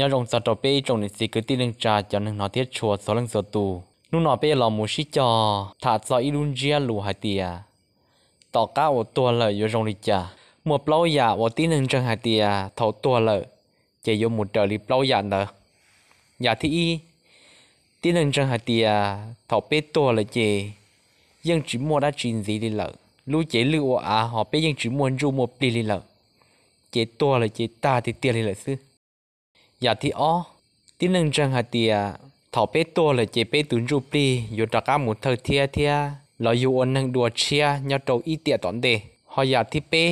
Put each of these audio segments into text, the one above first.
nhớ rồng sợ trò bê trồng nên xì cứ tin lên trà cho nên nó tiết chùa số lần sợ tù nu nó bê lò mù xí cho thả cho ilun gia lù hai tia tỏ cá của tua lợi vô rồng đi chả một lâu dạ của tin lên trần hai tia thầu tua lợi chạy vô một trời lip lâu dạ nè nhà thì y tin lên trần hai tia thầu bê tua lợi chạy nhưng chỉ mua đã chuyện gì đi lợi lúc chế lưu à họ bê nhưng chỉ mua ru một đi lợi chế tua lợi chế ta thì tiền lợi sư อยากที่อ๋อที่หนึ่งจังหาเตียถอเปดตัวเลยเจเปดตุนรูปลีอยู่ตะก้าหมุดเธอเทียเทียเราอยู่อันหนึ่งดัวเชียยอดโตอีเตียตอนเดหอยากที่เปด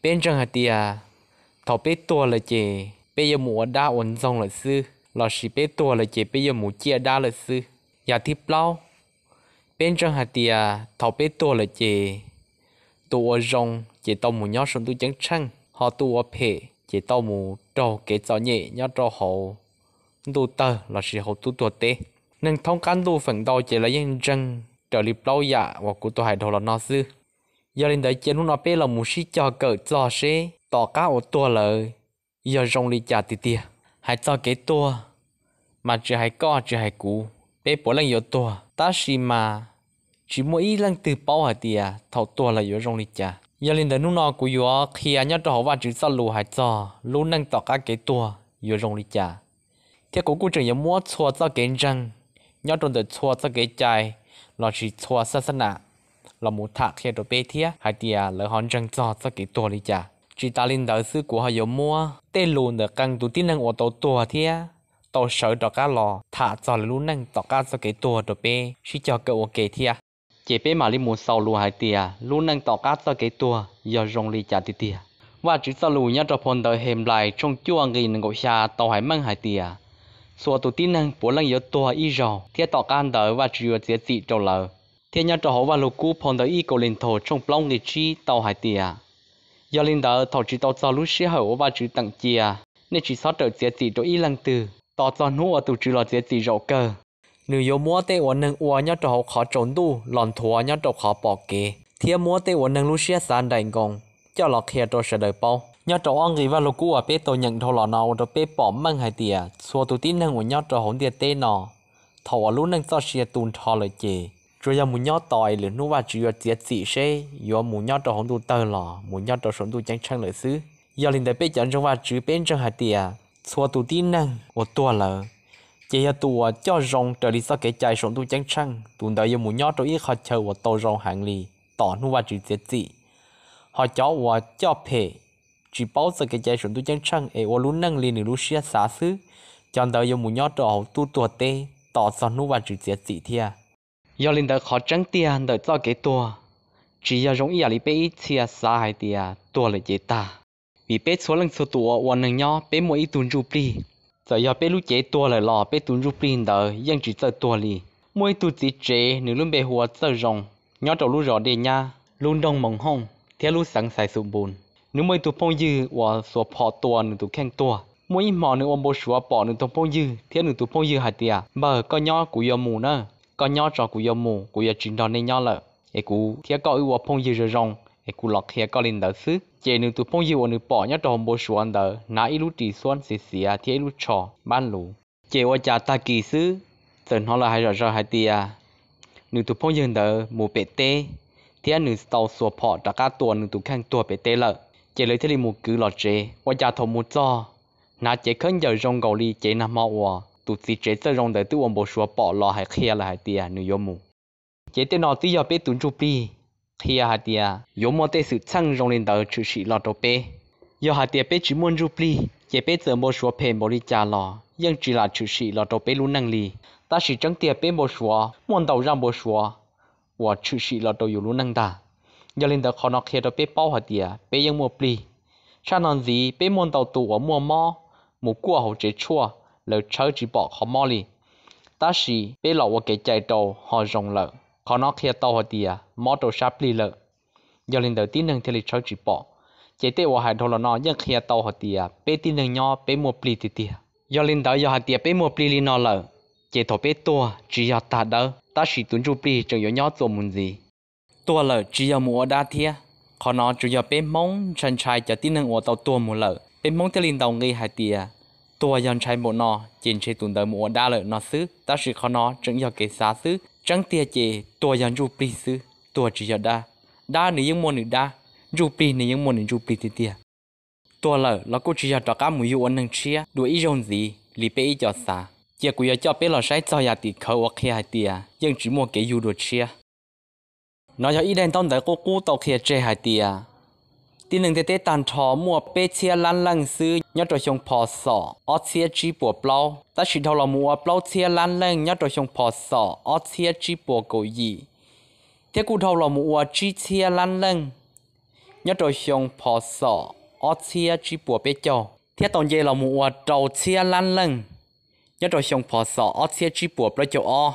เป็นจังหาเตียถอเปดตัวเลยเจ เป้ยหมูด้าอันทรงเลยซื้อเราสีเปดตัวเลยเจ เป้ยหมูเจียด้าเลยซื้ออยากที่เปล่าเป็นจังหาเตียถอเปดตัวเลยเจ ตัวรงเจตอมหมูยอดสนตุจังชั่งหอตัวเพ chỉ tao mù cho cái cho nhẹ nhá cho hậu đủ tờ là sự hậu tu tuột tế nên thông cán đủ phần đầu chỉ là nhân dân trở lại lâu dạ và cụ tôi hải đồ là nó sư giờ lên đấy chiến nó bé là mù sĩ cho cỡ cho sẽ tỏ cá ở tua lời giờ rong lì chả tì tìa hãy cho kế tua mà chỉ hãy co chỉ hãy cú bé bỏ lên yếu tua ta xì mà chỉ mỗi lần từ bao hả tìa thầu tua là yếu rong lì chả giờ linh đến lúc nào cũng vừa khi nhớ cho họ và chữ sao lù hạt cho lù nâng tọt cả cái tua vừa rong đi chả thế cũng cũng chẳng nhớ mua chua cho cái răng nhớ trong đời chua cho cái chai là chỉ chua sa sa nạ là một thạc khi đồ bê thía hai tia lỡ hòn răng cho cho cái tua đi chả chỉ ta linh đời sư của họ vừa mua tên lù nợ căng tụ tin năng ô tô tua thía tàu sợ đó cá lò thả cho lù nâng tọt cả cho cái tua đồ bê chỉ cho cậu ok thía chỉ biết mà li muốn sau lù hai tia lù nâng tỏ cá cho cái tua giờ rong li trả tia tia và chữ sau lù nhớ cho phần đời hềm lại trong chua nghỉ nâng gỗ xa tàu hải măng hai tia sùa tụ tin nâng bố lăng yếu tua y rò thiết tỏ cá đời và chữ dễ chỉ cho lờ thiên nhớ cho họ và lù cũ phần đời y cầu lên thổ trong lòng người chi tàu hải tia giờ lên đời thọ chỉ tàu cho lù xí hậu và chữ tặng chia nên chỉ sót đời dễ dị trâu y lăng từ tỏ cho nụ ở tụ chỉ lò dễ dị cơ nếu yêu mua tê uốn nâng uốn khó trốn tu lòn thua nhau trò khó bỏ kế thiên mua tê uốn nâng lu xia san gồng cho lọ kia trò sẽ đời bao nhau trò ông gì và lô cũ à bê nhận thâu nào trò bê bỏ mang hai tìa xua tụ tin nâng uốn nhau trò hỗn tìa tê nọ thầu ở à lu nâng cho xia tùn thò lời chê rồi giờ muốn nhau tòi lửa nu và chỉ có tiết chỉ xe do muốn nhau trò hỗn tu tơ lọ muốn nhau trò sống tu chẳng chẳng xứ giờ linh đại bê chẳng trong và chữ bên trong hai tìa xua tụ tin nâng một tua lời chỉ là tụa cho rong trở đi sau cái chạy sống tu chăng chăng tụi đời yêu muốn nhót rồi ít họ chờ và tàu rong hàng lì tỏ nu và chữ tiết dị họ cho và cho phê chỉ bảo sau cái chạy sống tu chăng chăng ấy và luôn năng nửa lúc xia xả xứ cho đời yêu muốn nhót rồi tu tụa tê tỏ sao nu và chữ tiết dị thia do linh đời khó trắng tiền đời cho cái tụa chỉ là rong như à, lì bé ít xia xả hai tia tụa là chế ta vì bé số lần số tụa và năng nhau bé mỗi tuần chụp đi giờ giờ bé lúc chế tua lại lò bé tuấn rút pin đờ dân chỉ sợ tua lì mỗi tu chỉ chế nếu luôn bé hùa sợ rồng nhớ đầu lúc rõ đề nha luôn đông mong hong theo lúc sáng sài sụp bùn nếu mỗi tu phong dư và sổ phò tua nếu tu khen tua mỗi mò nếu ông bố sủa bỏ nếu tu phong dư theo nếu tu phong dư hạt tiệt bờ có nhớ của yêu mù nữa có nhớ trò của yêu mù của yêu chính đó nên nhớ lợ ấy cú theo có ưu phong dư rồi rồng e ku lok khia kolin da su che nu tu pong yi wo nu po nya to bo shuan da na i lu ti suan si si a ti lu cho ban lu che wa cha ta ki su tần họ là hai rõ hai tia à. nu tu phong dân đỡ mù bể tê thế nu tàu sổ phọ đã cả tuần nu tu khang tuần bể tê lợ chế lấy thế li mù cứ lọt chế qua gia thầu mù cho na chế giờ rong gầu li chế nam mò wa tu chỉ chế rong đỡ tu ông bố bỏ lọ hai kia là hai tia à, nu yếm mù chế tên nọ tí giờ biết tu chụp đi khi à tia yo mo te sự chăng rong lên đầu chữ sĩ lo đồ pe yo hà tia pe chú môn ru pli chế pe giờ mo số pe mo đi cha lo nhưng chỉ là chú sĩ lo đồ pe luôn năng li ta chỉ chẳng tia pe mo số môn đầu ra mo số và chú sĩ lo đồ yo luôn năng đa, yo lên đầu khó nó khi đồ pe bao hà tia pe yên mo pli cha non gì pe môn đầu tụ ở mua mo một cua hậu chế chua lời chơi chỉ bỏ khó mo li ta chỉ pe lo và cái chạy đầu họ rong lợi khó nó kia tàu hồ tìa mỏ đồ sáp lì lợ giờ lên đầu tin nâng thì lịch chơi chỉ bỏ chế tệ hòa hải đồ là nó nhưng kia tàu hồ tìa bé tin nâng nhỏ bé mua pli tìa tìa giờ lên đầu giờ hải tìa bé mua pli lì nó lợ chế thổ bé tua chỉ giờ ta đỡ ta chỉ tuân chú pli chẳng yếu nhỏ 做 muốn gì tua lợ chỉ giờ mua đa thia khó nó chủ giờ bé mong chân trai cho tin nâng ở tàu tua mua lợ bé mong thì lên đầu ngay hải tìa ตัวยันใช้หมดนอจินใช้ตุนเดอมัวได้เลยนอซื้อตาสิขอนอจึงอยากเกษาซื้อจังเตียเจตัวยันรูปรีซื้อตัวจียดาด้าหนึ่งยังมวหนึ่งด้ารูปรีหนึ่งยังมวหนึ่งรูปรีเตียตัวเลยแล้วก็จียดอกก้ามืออยู่อันหนึ่งเชียด้วยอีจงสีลีเปอีจอดสาเจ้ากูอยากจะเป็นเราใช้จอยาติเขาว่าเขียเตียยังจีมัวเกยูด้วยเชียนอยอีแดนต้นแต่กูกู้ตอกเขียเจหายเตียตีหนึ่งเตเตตันทอมัวเปเชียลันลังซื้อยอดตัวชงพอสอออเชียจีปัวเปล่าตาชิดทอลมัวเปล่าเชียลันลังยอดตัวชงพอสอออเชียจีปัวโกยีเทกูทอลมัวจีเชียลันลังยอดตัวชงพอสอออเชียจีปัวเปเจ้าเทียตอนเย่ลมัวเจ้าเชียลันลังยอดตัวชงพอสอออเชียจีปัวเปล่าเจ้าออ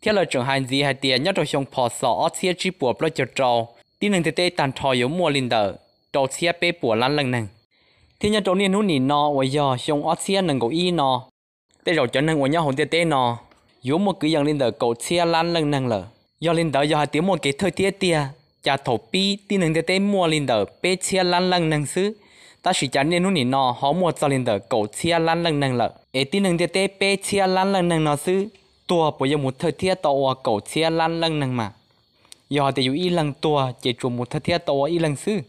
เทียเลยจังหันจีหายเตียยอดตัวชงพอสอออเชียจีปัวเปล่าเจ้าเจ้าตีหนึ่งเตเตตันทออยู่มัวลินเดอร์ trâu xe bê bùa lăn lần nâng thì nhà trâu niên hút nỉ nọ và giờ xong ót xe nâng cổ y nọ tê rồi chân nâng của nhà hồn tê tê nọ yếu một cứ dần lên đờ cổ xe lăn lần nâng lờ giờ lên đờ giờ hai tiếng một cái thời tiết tia cha thổ pi tin nâng tê tê mua lên đờ bê xe lăn lần nâng xứ ta sử chán nên hút nỉ nọ họ mua cho lên đờ cổ xe lăn lần nâng lờ ê tin nâng tê tê bê xe lăn lần nâng nọ xứ tua bây giờ một thời tiết tàu cổ xe lăn lần nâng mà giờ thì yêu y lần tua chỉ chủ một thời tiết tàu y lần xứ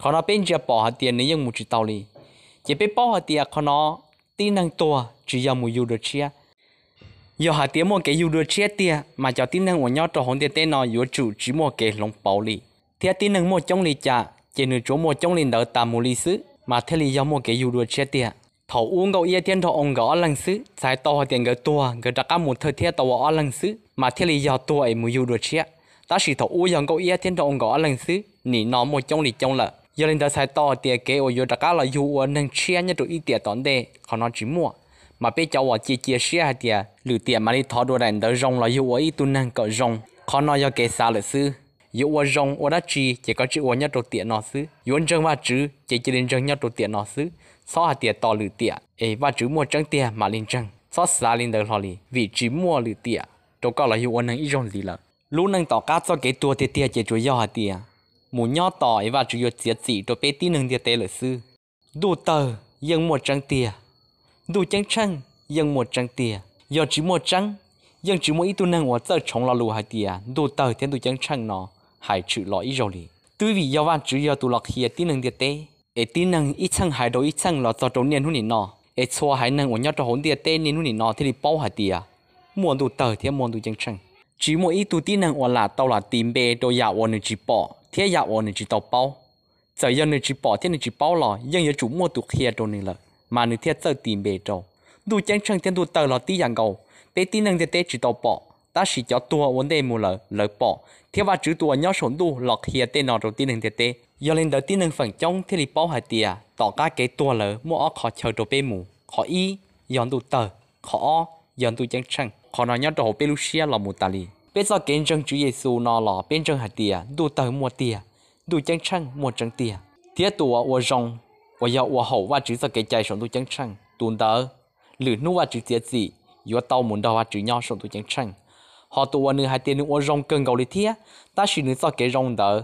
khó nó bên giờ bỏ hạt tiền nếu như một chỉ đi chỉ biết bỏ hạt tiền khó nó tin năng to chỉ giờ một yêu được chia giờ hạt tiền một cái yêu được chia tiền mà cho tin năng của nhau cho hồn tiền tên nó chủ chỉ một cái lòng bảo lì thì tin năng một trong lì trả chỉ nửa chỗ một trong lì đỡ tạm một lì xứ mà thế lì do một cái yêu được chia thầu uống gạo yên thầu ông gạo lăng trái to hạt tiền gạo to gạo đặc một thời thiên tàu lăng xứ mà thế lì do tuổi e một yêu được chia ta chỉ thầu uống gạo yên thầu ông gạo lăng xứ nỉ nó trong lì trong lợi giờ linh đó sai to tiệt kế ôi giờ tất cả là dù nên chia nhất đồ ít tiệt tón đề khó nó chỉ mua mà bây cháu ở chia chia chia hai tiệt lử tiệt mà đi thọ đồ này đó rong là dù ít tu nâng cỡ rong khó nó giờ kế xa lịch sư yêu ở rong ở đã chi chỉ có chữ ở nhất đồ tiệt nó sư yêu anh chân ba chữ chỉ chỉ lên chân nhất đồ tiệt nó sư sau hai tiệt to lử tiệt ấy e ba chữ mua chân tiệt mà linh chân sau xa lên họ lì vị trí mua lử tiệt đâu có là yêu ở nên ít rong gì là lúc nâng tỏ cát cho cái tua tiệt tiệt chỉ chủ yếu hai tiệt mù nho tỏi và chủ yếu chia chỉ cho bé tí nâng tia tế lợi sư đủ tờ dân một trăng tia đủ trăng trăng dân một trăng tia do chỉ một trăng dân chỉ một ít tu năng của tờ chống lo lù hai tia đủ tờ thì đủ trăng trăng nó hải chữ lo ít rồi lì tuy vì do văn chữ yếu tu lọc hiệp tí nâng tia tế ế tí nâng ít trăng hải đồ ít trăng lo cho trốn niên hôn nỉ nọ ế chua hải nâng của nhau cho hôn tia tế niên hôn nỉ nọ thì đi bao hai tia muốn đủ tờ thì muốn đủ trăng trăng chỉ một ít tu tí năng của là tàu là tìm bê đồ dạo của nữ chỉ bỏ thế giờ ổn thì chỉ tàu bao giờ giờ nên chỉ bỏ thế nên chỉ bao lò nhưng giờ chủ mua tụ kia đồ này là mà nên thế giờ tìm bề trâu đủ chân chân thiên đủ tờ là tí dạng cầu bé tí năng thì thế chỉ tàu bỏ ta chỉ cho tua vấn đề mua lợ lợ bỏ thế và chữ tua nhau sốn đủ lọt kia tên nào đầu tiên năng thì thế giờ lên đầu tiên năng phần trong thế thì bao hai tia tỏ cả cái tua lợ mua ở khó chờ đồ bé mù khó y dọn đủ tờ khó dọn đủ chân chân khó nói nhau đồ bé lucia là mù ta bây giờ kiến trong Chúa Giêsu nó lọ bên trong hạt tiề đủ tờ mua tiề đủ chân chân mua chân tiề tiề tụa ua rong ua yêu ua hậu và chữ giờ cái chạy sống đủ chân chân tuần tờ lử nu và chữ tiề gì yêu tàu muốn đào và chữ nhau sống đủ chân chân họ tụa nơi hạt tiề nữ ua rong cần gầu lý tiề ta chỉ nữ giờ cái rong tờ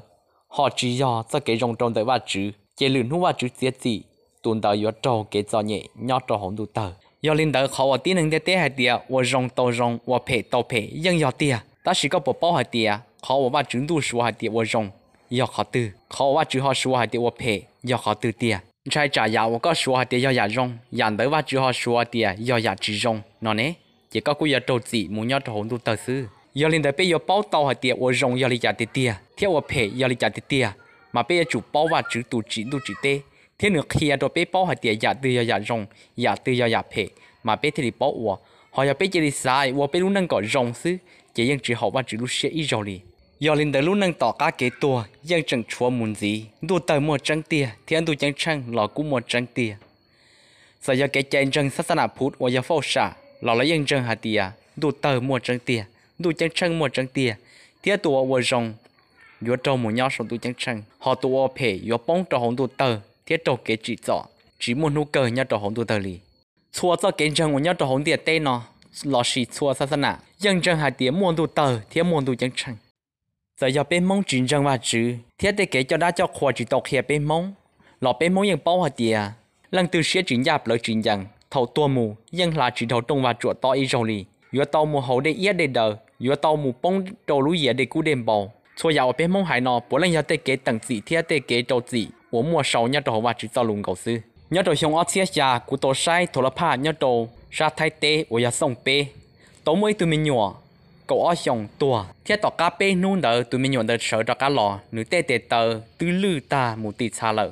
họ chỉ do giờ cái rong trong tờ và chữ chế lử nu và chữ tiề gì tuần tờ yêu tàu cái cho nhẹ nhau trâu hổng đủ tờ 要领导考我低能的带海的，我让到让我陪到陪，硬要的。但是个宝宝还跌啊，考我把准度数还跌我用，要考 tư，考我只好数还跌我赔，要考 tư 跌。trái trả giá của các số hạt tiền giá rong, giá tới và chữ họ số hạt tiền giá chỉ rong, nó nè, chỉ có cái đầu chỉ muốn nhau hồn tu tờ sư, giờ lên tới bây giờ bao tàu hạt tiền của rong giờ lên giá tiền tiền, theo của phe giờ lên giá tiền tiền, mà bây giờ chủ bao và chữ tu chỉ tu chỉ tê, thế nữa khi ở đó bây bao hạt tiền giá từ giá rong, giá từ giá phe, mà bây thì bao của họ giờ biết giờ đi sai và bây luôn nâng có rộng xứ chỉ dân chỉ học và chỉ lúc sẽ ít rồi đi giờ lên tới lúc nâng tỏ cá kế tua dân chẳng chúa muốn gì đua tới mua trăng tiền, thì anh tôi chẳng trăng lò cũng mua trăng tiền. giờ giờ cái chân chân sát sana phút và giờ phao xả lò lấy dân chân hà tia đua tới mua trăng tiền, đua chẳng trăng mua trăng tiền, thì anh tôi và rộng yo trâu một nhau sống tôi chẳng trăng họ tôi ở phe yo bóng trâu hồng tôi tờ thì trâu kế chỉ rõ chỉ muốn nụ cờ nhau trâu họ tôi tờ lì chua cho kiến chân của nhau cho hồn tiền tên nó lọ xì chua sa sa nà dân chân hai tiếng muôn tu tờ tiếng muôn tu chân chân giờ giờ bên mông chuyện chân và chữ thiết để kể cho đã cho khoa chỉ tộc hiệp bên mông lọ bên mông yên bao hai tiền lần từ xế chuyển giáp lỡ chuyển dân thầu tua mù dân là chỉ thầu trong và chuột to y rầu lì vừa tàu mù hậu để yết để đờ vừa tàu mù bông trầu lũ yết để cú đêm bầu cho giàu bên mông hải nọ bố lần giờ tê kế tầng dị thiết tê kế trầu dị uống mùa sầu nhau trầu và chỉ tao lùng cầu sư nhớ đồ xong ớt xếp già của tổ sai thổ lập hạ nhớ đồ ra thay tê của nhà sông bê tổ mới tụi mình nhỏ cậu ớt xong tùa thế tỏ cá bê nôn đỡ tụi mình nhỏ đỡ sợ đỡ cá lò nữ tê tê tờ tứ lư ta một tỷ xa lợ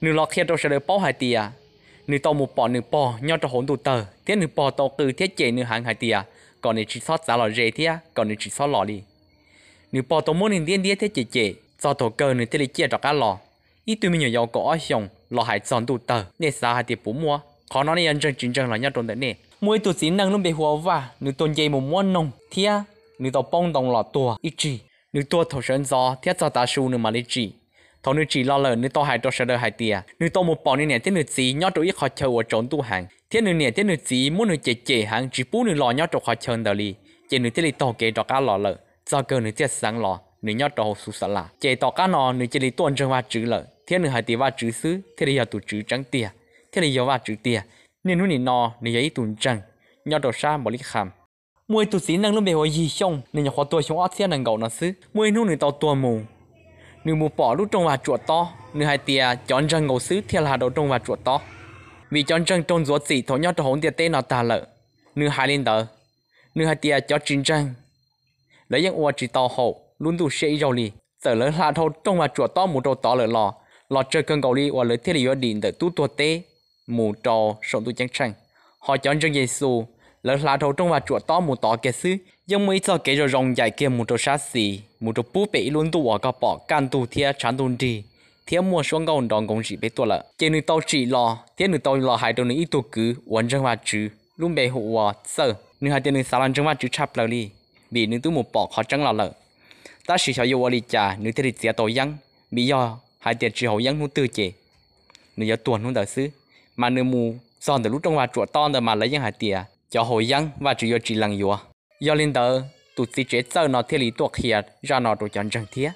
nữ lọ khi đồ sợ đỡ bao hai tỷ à nữ tàu một bò nữ bò nhớ đồ hỗn tụ tờ thế nữ bò tàu cừ thế chế nữ hàng hai tỷ à còn nữ chỉ sót giá lò rề thế còn nữ chỉ sót lò đi nữ bò tàu muốn nữ điên điên thế chế chế do tổ cờ nữ thế lý chia đỡ cá lò ít tụi mình nhỏ giàu cậu ớt xong lo hại chọn tụ tờ nè sao hại tiền bố mua khó nói nên chân chính chân là nhất tồn tại nè mỗi tụ sĩ năng luôn bị hoa và nữ tồn dây một mua nông thia nữ tàu bông đồng lọ tua ít chỉ nữ tua thổ sơn gió thia cho ta su nữ mà lý chỉ thổ nữ chỉ lo lờ nữ tàu hại tàu sợ đời hại tiền nữ tàu một bỏ nữ nè thế nữ chỉ nhót tụ ít khó chờ ở trốn tu hàng thế nữ nè thế nữ chỉ muốn nữ chè chè hàng chỉ bú nữ lò nhót tụ khó chờ đời li Chế nữ thế li tàu kế tàu cá lọ lờ do cơ nữ tiết sáng lò nữ nhót tàu su sợ là Chế tàu cá nọ nữ chè li tuôn trơn hoa chữ lợ thiên nữ hai tỷ ba chữ xứ thiên lý tụ chữ trắng tia thế là ba chữ tia nên núi nọ nên giấy tụn trắng nhau đầu xa một lý khám mùi tụ sĩ năng luôn bề hồi gì xong nên nhà khoa tôi xuống ót thiên năng gậu nó xứ mùi núi người tàu tua mù nữ mù bỏ lúc trong và chuột to nữ hai tỷ chọn trắng ngầu xứ thiên là đầu trong và chuột to vì chọn trắng trong ruột sĩ thổ nhau đầu hồn tia tê nó tà lợ nữ hai lên tờ nữ hai tỷ cho chín răng lấy những ua chỉ to hậu luôn tụ sĩ rồi lì sở lớn là thâu trong và chuột to một đầu to lợ lò lọ chơi cơn cầu đi và lưỡi thiết lý điện để tu tuột tế mù trò sống tu chân chẳng họ chọn chân Giêsu lỡ là đầu trong và chùa to mù to kẻ xứ nhưng mấy giờ kể rồi rong dài kia mù trò sát xì mù trò bú bể luôn tu và gặp bỏ can tu thia chán tu đi thia mua xuống cầu đòn công chỉ bế tuột lợ trên người tàu chỉ lò thiên người tàu lò hai đầu người ít tu cứ uốn chân và chứ luôn bề hộ và sợ người hai tiền người sáu lần chân và chứ chạp lờ đi bị người tu mù bỏ khó chân lò lợ ta chỉ cho yêu ở đi cha người thiết lý tàu yăng bị do hai tiền chỉ hậu yang nu tư chế nửa giờ tuần nu đời xứ mà nửa mù son từ lúc trong và chuột to từ mà lấy yang hai tiền cho hậu yang và chỉ giờ chỉ lằng yếu. do lên tờ tụt sĩ chế sơ nó thiết lý tuột hiệt ra nó tụt chân chân thiết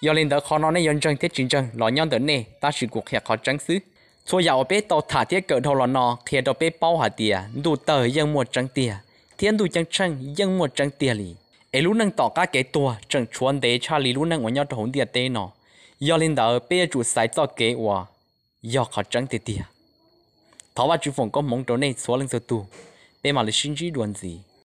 do lên tờ khó nó nên dân chân thiết chính chân lo nhon tờ nè ta sự cuộc hiệt khó trắng xứ số giàu bé tàu thả thiết cỡ thầu lo nó thiệt đó bé bao hạt tiền đủ tờ yang một trắng tiền thiên đủ chân chân yang một trắng tiền lì ấy lúc năng tỏ các cái tua chẳng chuẩn tế cha lý lúc năng ở nhau thấu tiền tế nó 要领导别主塞造给我，要考整点点。他把主风光蒙着内错领着度，别马里心机乱子。